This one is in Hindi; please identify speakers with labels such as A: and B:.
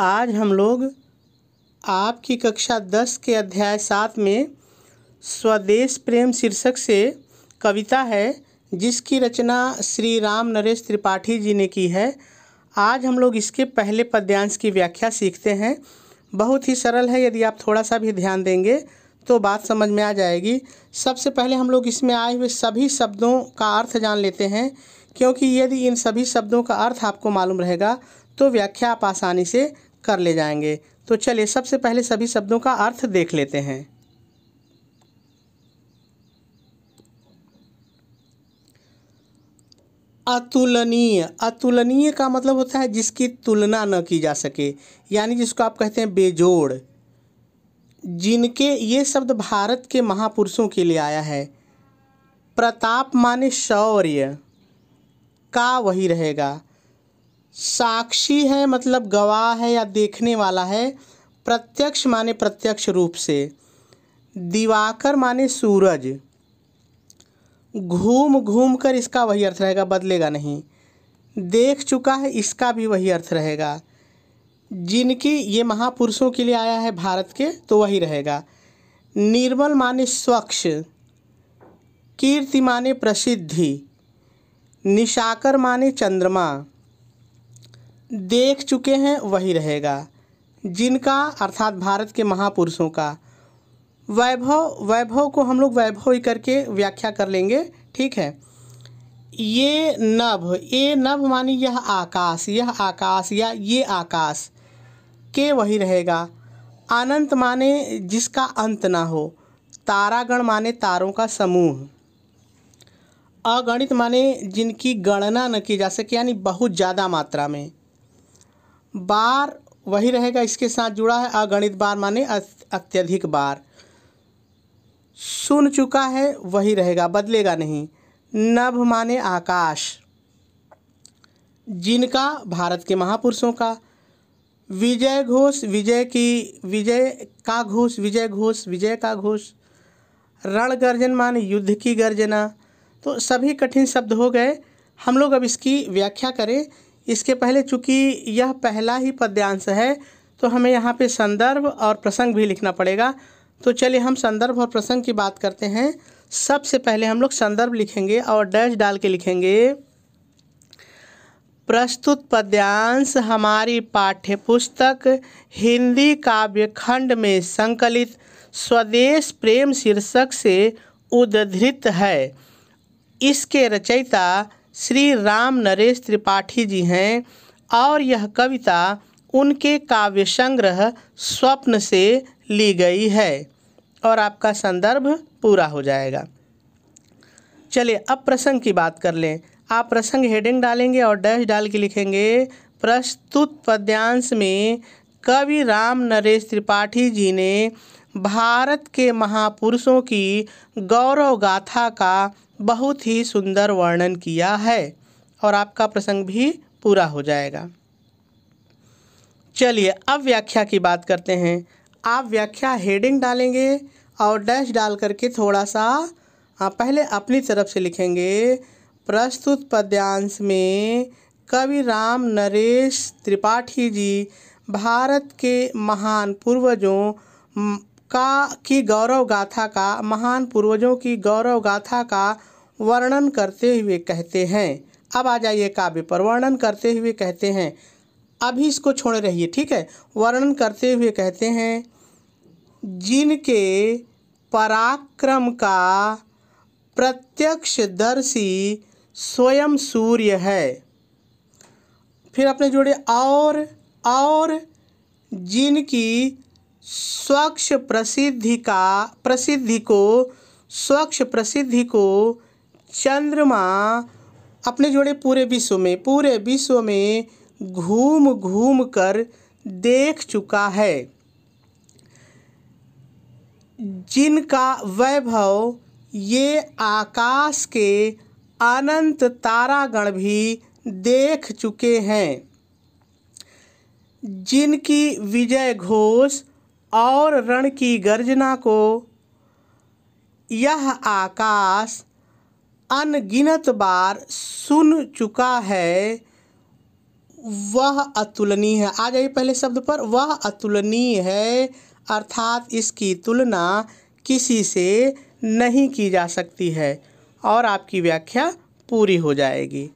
A: आज हम लोग आपकी कक्षा दस के अध्याय सात में स्वदेश प्रेम शीर्षक से कविता है जिसकी रचना श्री राम नरेश त्रिपाठी जी ने की है आज हम लोग इसके पहले पद्यांश की व्याख्या सीखते हैं बहुत ही सरल है यदि आप थोड़ा सा भी ध्यान देंगे तो बात समझ में आ जाएगी सबसे पहले हम लोग इसमें आए हुए सभी शब्दों का अर्थ जान लेते हैं क्योंकि यदि इन सभी शब्दों का अर्थ आपको मालूम रहेगा तो व्याख्या आप आसानी से कर ले जाएंगे तो चलिए सबसे पहले सभी शब्दों का अर्थ देख लेते हैं अतुलनीय अतुलनीय का मतलब होता है जिसकी तुलना न की जा सके यानी जिसको आप कहते हैं बेजोड़ जिनके ये शब्द भारत के महापुरुषों के लिए आया है प्रताप माने शौर्य का वही रहेगा साक्षी है मतलब गवाह है या देखने वाला है प्रत्यक्ष माने प्रत्यक्ष रूप से दिवाकर माने सूरज घूम घूम कर इसका वही अर्थ रहेगा बदलेगा नहीं देख चुका है इसका भी वही अर्थ रहेगा जिनकी ये महापुरुषों के लिए आया है भारत के तो वही रहेगा निर्मल माने स्वच्छ कीर्ति माने प्रसिद्धि निशाकर माने चंद्रमा देख चुके हैं वही रहेगा जिनका अर्थात भारत के महापुरुषों का वैभव वैभव को हम लोग वैभव ही करके व्याख्या कर लेंगे ठीक है ये नभ ये नभ मानी यह आकाश यह आकाश या ये आकाश के वही रहेगा अनंत माने जिसका अंत ना हो तारागण माने तारों का समूह अगणित माने जिनकी गणना न की जा सके यानी बहुत ज़्यादा मात्रा में बार वही रहेगा इसके साथ जुड़ा है अगणित बार माने अत्यधिक बार सुन चुका है वही रहेगा बदलेगा नहीं नभ माने आकाश जिनका भारत के महापुरुषों का विजय घोष विजय की विजय का घोष विजय घोष विजय का घोष रण गर्जन माने युद्ध की गर्जना तो सभी कठिन शब्द हो गए हम लोग अब इसकी व्याख्या करें इसके पहले चूँकि यह पहला ही पद्यांश है तो हमें यहाँ पे संदर्भ और प्रसंग भी लिखना पड़ेगा तो चलिए हम संदर्भ और प्रसंग की बात करते हैं सबसे पहले हम लोग संदर्भ लिखेंगे और डैश डाल के लिखेंगे प्रस्तुत पद्यांश हमारी पाठ्य पुस्तक हिंदी काव्य खंड में संकलित स्वदेश प्रेम शीर्षक से उद्धृत है इसके रचयिता श्री राम नरेश त्रिपाठी जी हैं और यह कविता उनके काव्य संग्रह स्वप्न से ली गई है और आपका संदर्भ पूरा हो जाएगा चलिए अब प्रसंग की बात कर लें आप प्रसंग हेडिंग डालेंगे और डैश डाल के लिखेंगे प्रस्तुत पद्यांश में कवि राम नरेश त्रिपाठी जी ने भारत के महापुरुषों की गौरव गाथा का बहुत ही सुंदर वर्णन किया है और आपका प्रसंग भी पूरा हो जाएगा चलिए अब व्याख्या की बात करते हैं आप व्याख्या हेडिंग डालेंगे और डैश डाल करके थोड़ा सा आप पहले अपनी तरफ से लिखेंगे प्रस्तुत पद्यांश में कवि राम नरेश त्रिपाठी जी भारत के महान पूर्वजों का की गौरव गाथा का महान पूर्वजों की गौरव गाथा का वर्णन करते हुए कहते हैं अब आ जाइए काव्य पर वर्णन करते हुए कहते हैं अभी इसको छोड़ रहिए ठीक है वर्णन करते हुए कहते हैं जिनके पराक्रम का प्रत्यक्षदर्शी स्वयं सूर्य है फिर अपने जोड़े और और जिनकी स्वच्छ प्रसिद्धि का प्रसिद्धि को स्वच्छ प्रसिद्धि को चंद्रमा अपने जोड़े पूरे विश्व में पूरे विश्व में घूम घूम कर देख चुका है जिनका वैभव ये आकाश के अनंत तारागण भी देख चुके हैं जिनकी विजय घोष और रण की गर्जना को यह आकाश अनगिनत बार सुन चुका है वह अतुलनीय है आ जाइए पहले शब्द पर वह अतुलनीय है अर्थात इसकी तुलना किसी से नहीं की जा सकती है और आपकी व्याख्या पूरी हो जाएगी